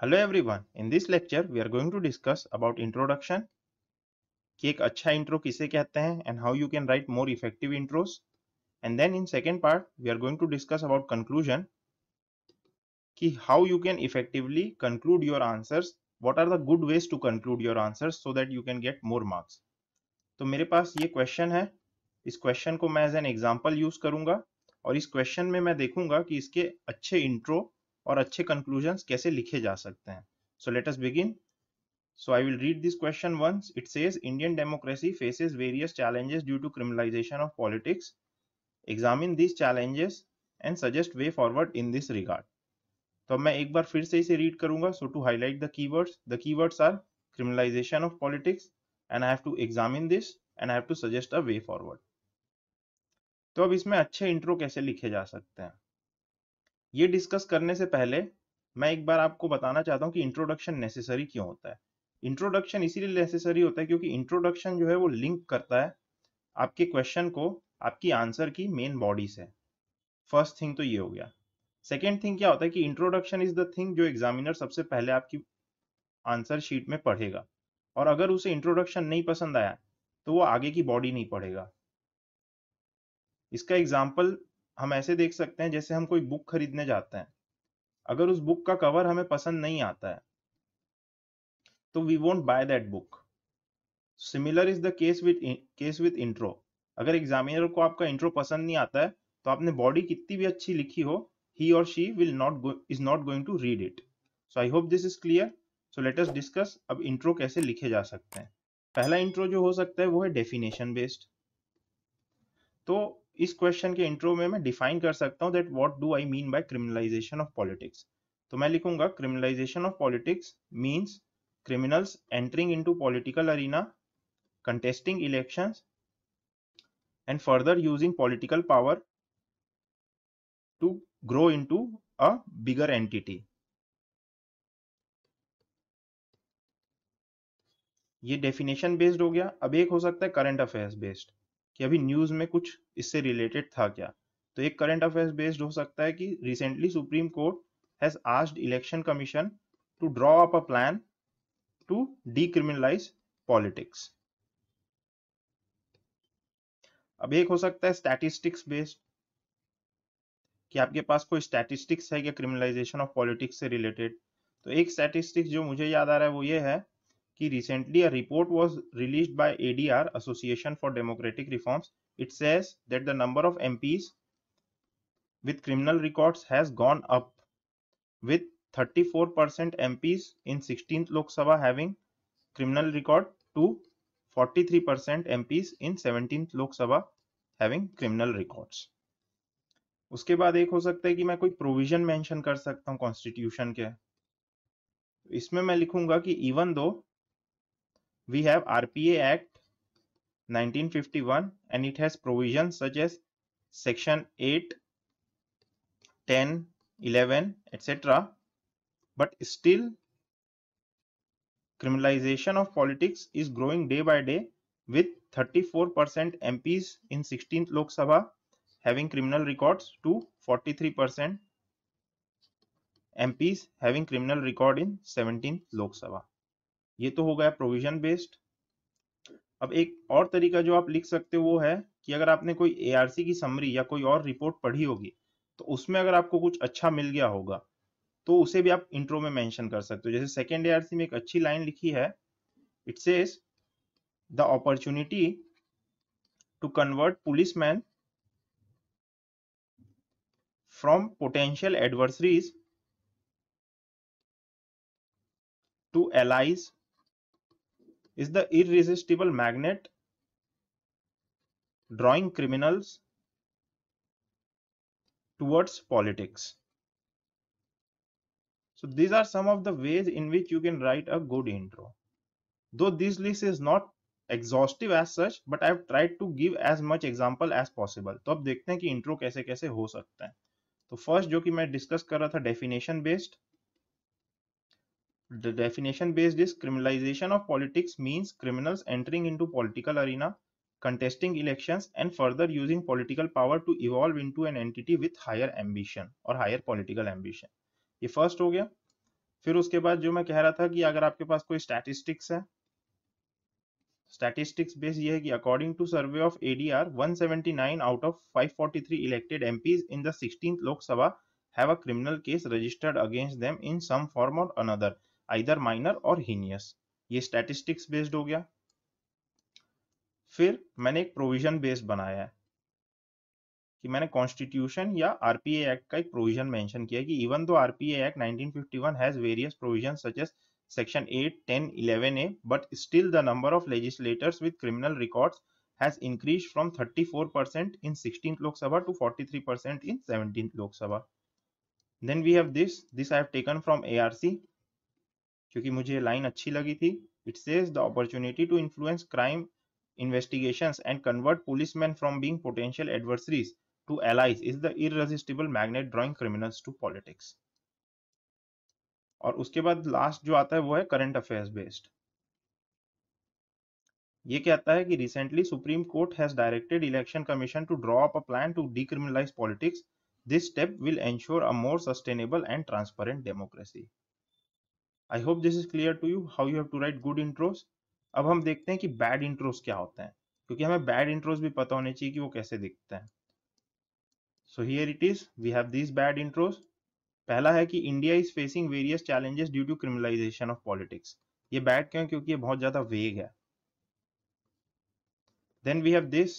Hello everyone in this lecture we are going to discuss about introduction कि एक अच्छा intro किसे कहते हैं and how you can write more effective intros and then in second part we are going to discuss about conclusion कि how you can effectively conclude your answers what are the good ways to conclude your answers so that you can get more marks तो मेरे पास ये question है इस question को मैं as an example use करूंगा और इस क्वेश्चन में मैं देखूंगा कि इसके अच्छे इंट्रो और अच्छे कंक्लूजन कैसे लिखे जा सकते हैं so let's begin so I will read this question once it says Indian democracy faces various challenges due to criminalisation of politics examine this challenges and suggest way forward in this regard तो मैं एक बार फिर से इसे read करूंगा so to highlight the keywords the keywords are criminalisation of politics and I have to examine this and I have to suggest a way forward तो अब इसमें अच्छे इंट्रो कैसे लिखे जा सकते हैं ये डिस्कस करने से पहले मैं एक बार आपको बताना चाहता हूँ कि इंट्रोडक्शन नेसेसरी क्यों होता है इंट्रोडक्शन इसीलिए नेसेसरी होता है क्योंकि इंट्रोडक्शन जो है वो लिंक करता है आपके क्वेश्चन को आपकी आंसर की मेन बॉडी से फर्स्ट थिंग तो ये हो गया सेकेंड थिंग क्या होता है कि इंट्रोडक्शन इज द थिंग जो एग्जामिनर सबसे पहले आपकी आंसर शीट में पढ़ेगा और अगर उसे इंट्रोडक्शन नहीं पसंद आया तो वो आगे की बॉडी नहीं पढ़ेगा इसका एग्जाम्पल हम ऐसे देख सकते हैं जैसे हम कोई बुक खरीदने जाते हैं अगर उस बुक का कवर हमें पसंद नहीं आता है तो we won't buy that book similar is the case with case with intro अगर एग्जामिनर को आपका इंट्रो पसंद नहीं आता है तो आपने बॉडी कितनी भी अच्छी लिखी हो ही और she will not is not going to read it so I hope this is clear so let us discuss अब इंट्रो कैसे लिखे जा सकते हैं पहला इंट्रो जो हो सकता है वो है डेफिनेशन बेस्ड तो इस क्वेश्चन के इंट्रो में मैं डिफाइन कर सकता हूँ that what do I mean by criminalisation of politics तो मैं लिखूंगा criminalisation of politics means criminals entering into political arena contesting elections and further using political power to grow into a bigger entity ये definition based हो गया अब एक हो सकता है करंट अफेयर्स बेस्ड कि अभी न्यूज़ में कुछ इससे रिलेटेड था क्या तो एक करंट अफेयर्स बेस्ड हो सकता है कि recently Supreme Court has asked Election Commission to draw up a plan to decriminalise politics अब एक हो सकता है स्टैटिस्टिक्स बेस्ड कि आपके पास कोई स्टैटिस्टिक्स है क्या क्रिमिनलाइजेशन ऑफ पॉलिटिक्स से रिलेटेड तो एक स्टैटिस्टिक्स जो मुझे याद आ रहा है वो ये है कि recently a report was released by A D R association for democratic reforms it says that the number of MPs with criminal records has gone up with thirty four percent MPs in sixteen Lok Sabha having criminal record to forty three percent MPs in seventeen Lok Sabha having criminal records उसके बाद एक हो सकता है कि मैं कोई provision mention कर सकता हूँ कॉन्स्टिट्यूशन के इसमें मैं लिखूंगा कि इवन दो we have RPA Act 1951 and it has provisions such as section 8 10 11 etc but still criminalization of politics is growing day by day with 34% MPs in 16th Lok Sabha having criminal records to 43% MPs having criminal record in 17th Lok Sabha ये तो हो गया provision based अब एक और तरीका जो आप लिख सकते हो वो है कि अगर आपने कोई एआरसी की समरी या कोई और रिपोर्ट पढ़ी होगी तो उसमें अगर आपको कुछ अच्छा मिल गया होगा तो उसे भी आप इंट्रो में मेंशन कर सकते हो जैसे सेकेंड एआरसी में एक अच्छी लाइन लिखी है it says the opportunity to convert policeman from potential adversaries to allies is the irresistible magnet drawing criminals towards politics. So these are some of the ways in which you can write a good intro. Though this list is not exhaustive as such, but I've tried to give as much example as possible. तो अब देखते हैं कि intro कैसे कैसे हो सकता है तो फर्स्ट जो कि मैं डिस्कस कर रहा था definition based the definition based is criminalization of politics means criminals entering into political arena contesting elections and further using political power to evolve into an entity with higher ambition or higher political ambition ye first ho gaya fir uske baad jo main keh raha tha ki agar aapke paas koi statistics hai statistics based ye hai ki according to survey of ADR 179 out of 543 elected MPs in the 16th Lok Sabha have a criminal case registered against them in some form or another either minor और heinous ये statistics based हो गया फिर मैंने एक provision based बनाया है कि मैंने कॉन्स्टिट्यूशन या आरपीए एक्ट का एक प्रोविजन मेंशन किया कि even though RPA act 1951 has various provision such as section 8 10 11a but still the number of legislators with criminal records has increased from 34% in 16th lok sabha to 43% in 17th lok sabha then we have this this i have taken from arc क्योंकि मुझे line अच्छी लगी थी it says the opportunity to influence crime investigations and convert policemen from being potential adversaries to allies is the irresistible magnet drawing criminals to politics और उसके बाद last जो आता है वो है करंट अफेयर्स बेस्ड ये कहता है कि recently Supreme Court has directed Election Commission to draw up a plan to decriminalise politics this step will ensure a more sustainable and transparent democracy I hope this is clear to you how you have to write good intros अब हम देखते हैं कि bad intros क्या होते हैं क्योंकि हमें बैड इंट्रोज भी पता होने चाहिए कि वो कैसे दिखते हैं so here it is we have this bad intros पहला है कि India is facing various challenges due to criminalisation of politics ये बैड क्यों क्योंकि ये बहुत ज्यादा वेग है then we have this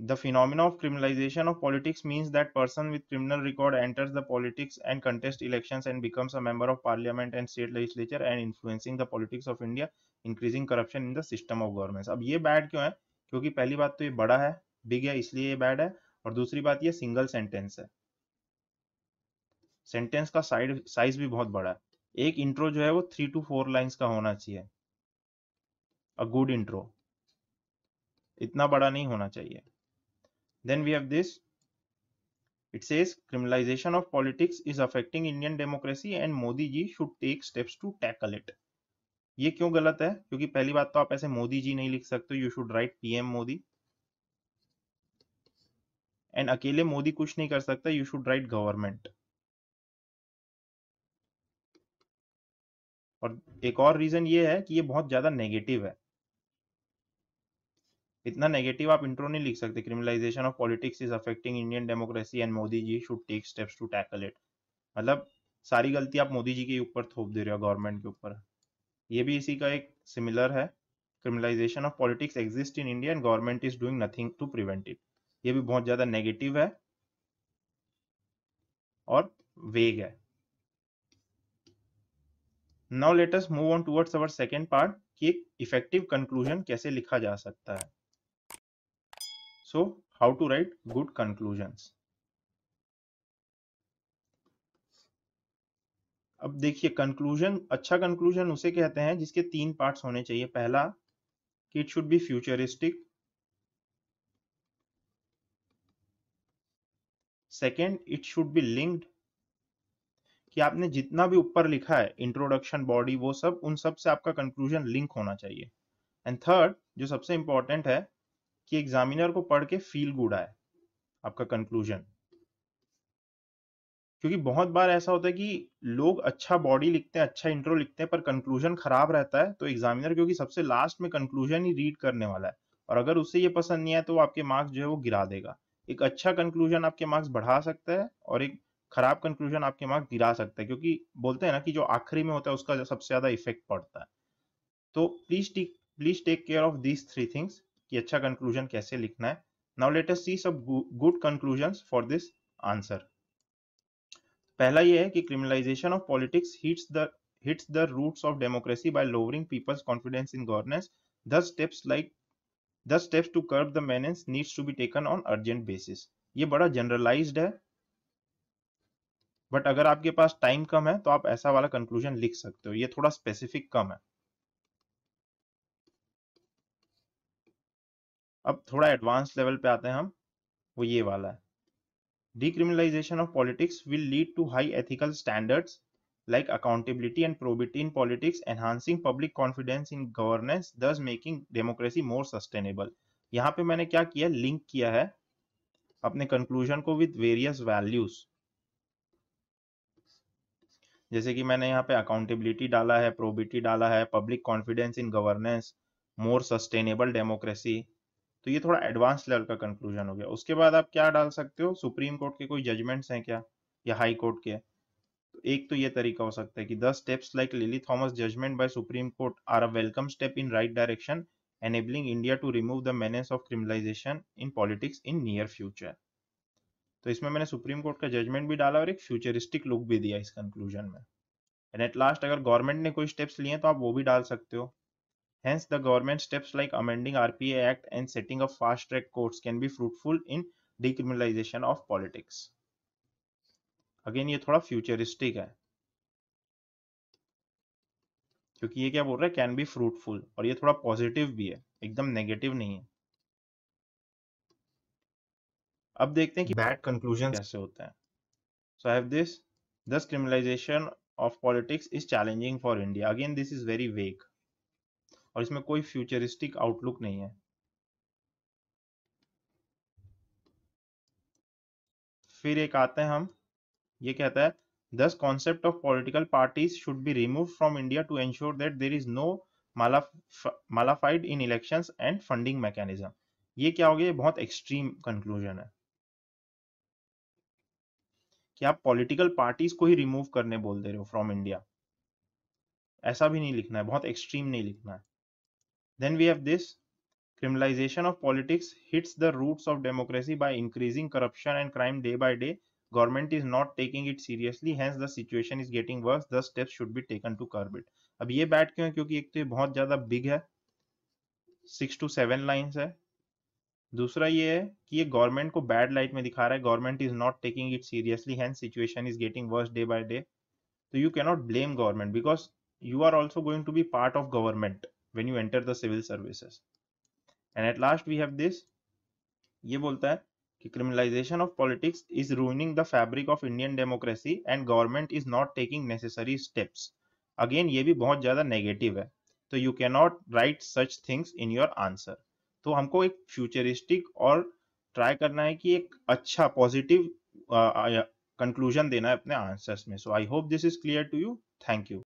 The phenomenon of criminalization of politics means that person with criminal record enters the politics and contest elections and becomes a member of parliament and state legislature and influencing the politics of India, increasing corruption in the system of governments. ab ye bad kyun hai kyunki pehli baat to ye bada hai big hai isliye ye bad hai aur dusri baat ye single sentence hai sentence ka side size bhi bahut bada hai ek intro jo hai wo 3 to 4 lines ka hona chahiye a good intro इतना बड़ा नहीं होना चाहिए then we have this it says criminalization of politics is affecting indian democracy and modi ji should take steps to tackle it ये क्यों गलत है क्योंकि पहली बात तो आप ऐसे मोदी जी नहीं लिख सकते you should write PM Modi and अकेले मोदी कुछ नहीं कर सकता यू शुड राइट गवर्नमेंट और एक और रीजन ये है कि ये बहुत ज्यादा नेगेटिव है इतना नेगेटिव आप इंट्रो नहीं लिख सकते criminalisation of politics is affecting Indian democracy and Modi ji should take steps to tackle it मतलब सारी गलती आप मोदी जी के ऊपर थोप दे रहे हो गवर्नमेंट के ऊपर ये भी इसी का एक सिमिलर है criminalisation of politics exist in India and government is doing nothing to prevent it ये भी बहुत ज्यादा नेगेटिव है और वेग है now let us move on towards our second part कि इफेक्टिव कंक्लूजन कैसे लिखा जा सकता है So how to write good conclusions. अब देखिए कंक्लूजन अच्छा कंक्लूजन उसे कहते हैं जिसके तीन पार्ट्स होने चाहिए पहला कि it should be futuristic second it should be linked कि आपने जितना भी ऊपर लिखा है इंट्रोडक्शन बॉडी वो सब उन सब से आपका कंक्लूजन लिंक होना चाहिए एंड थर्ड जो सबसे इंपॉर्टेंट है कि एग्जामिनर को पढ़ के फील गुड आए आपका कंक्लूजन क्योंकि बहुत बार ऐसा होता है कि लोग अच्छा बॉडी लिखते हैं अच्छा इंट्रो लिखते हैं पर कंक्लूजन खराब रहता है तो एग्जामिनर क्योंकि सबसे लास्ट में कंक्लूजन ही रीड करने वाला है और अगर उससे ये पसंद नहीं आया तो वो आपके मार्क्स जो है वो गिरा देगा एक अच्छा कंक्लूजन आपके मार्क्स बढ़ा सकता है और एक खराब कंक्लूजन आपके मार्क्स गिरा सकता है क्योंकि बोलते हैं ना कि जो आखिरी में होता है उसका सबसे ज्यादा इफेक्ट पड़ता है तो please take please take care of these three things कि अच्छा कंक्लूजन कैसे लिखना है now let us see some good conclusion for this answer पहला ये है कि criminalisation of politics hits the hits the roots of democracy by lowering people's confidence in governance the steps like the steps to curb the menace needs to be taken on urgent basis ये बड़ा generalise है but अगर आपके पास time कम है तो आप ऐसा वाला कंक्लूजन लिख सकते हो ये थोड़ा स्पेसिफिक कम है अब थोड़ा एडवांस लेवल पे आते हैं हम वो ये वाला है decriminalisation of politics will lead to high ethical standards like accountability and probity in politics enhancing public confidence in governance thus making democracy more sustainable यहाँ पे मैंने क्या किया लिंक किया है अपने कंक्लूजन को विद वेरियस वैल्यूज जैसे कि मैंने यहाँ पे अकाउंटेबिलिटी डाला है प्रोबिटी डाला है public confidence in governance more sustainable democracy तो ये थोड़ा एडवांस लेवल का कंक्लूजन हो गया उसके बाद आप क्या डाल सकते हो सुप्रीम कोर्ट के कोई जजमेंट्स हैं क्या या हाई कोर्ट के तो एक तो ये तरीका हो सकता है कि the steps like Lily Thomas judgement by Supreme Court are a welcome step in right direction enabling India to remove the menace of criminalisation in politics in near future तो इसमें मैंने सुप्रीम कोर्ट का judgement भी डाला और एक futuristic look भी दिया इस कंक्लूजन में एंड एट लास्ट अगर गवर्नमेंट ने कोई स्टेप्स लिए तो आप वो भी डाल सकते हो Hence, the government steps like amending RPA Act and setting up fast track courts can be fruitful in decriminalization of politics. Again, ये थोड़ा futuristic है क्योंकि ये क्या बोल रहा है कैन बी फ्रूटफुल और ये थोड़ा पॉजिटिव भी है एकदम नेगेटिव नहीं है अब देखते हैं कि बैड कंक्लूजन कैसे होते हैं so have this this criminalisation of politics is challenging for India again this is very weak और इसमें कोई फ्यूचरिस्टिक आउटलुक नहीं है फिर एक आते हैं हम ये कहता है thus concept of political parties should be remove from India to ensure that there is no malafide in election and funding mechanism ये क्या हो गया बहुत एक्सट्रीम कंक्लूजन है कि आप पॉलिटिकल पार्टीज को ही रिमूव करने बोल दे रहे हो फ्रॉम इंडिया ऐसा भी नहीं लिखना है बहुत एक्सट्रीम नहीं लिखना है Then we have this criminalization of politics hits the roots of democracy by increasing corruption and crime day by day. Government is not taking it seriously, hence the situation is getting worse. The steps should be taken to curb it. ab ye bad kyun hai kyunki ek to ye bahut zyada big hai 6 to 7 lines hai दूसरा ये है कि ये government को bad light में दिखा रहा है government is not taking it seriously and situation is getting worse day by day तो you can not blame government because you are also going to be part of government when you enter the civil services and at last we have this ye bolta hai ki criminalization of politics is ruining the fabric of Indian democracy and government is not taking necessary steps again ye bhi bahut zyada negative hai so you cannot write such things in your answer तो हमको एक futuristic और try करना है कि एक अच्छा positive conclusion देना है अपने आंसर्स में so I hope this is clear to you thank you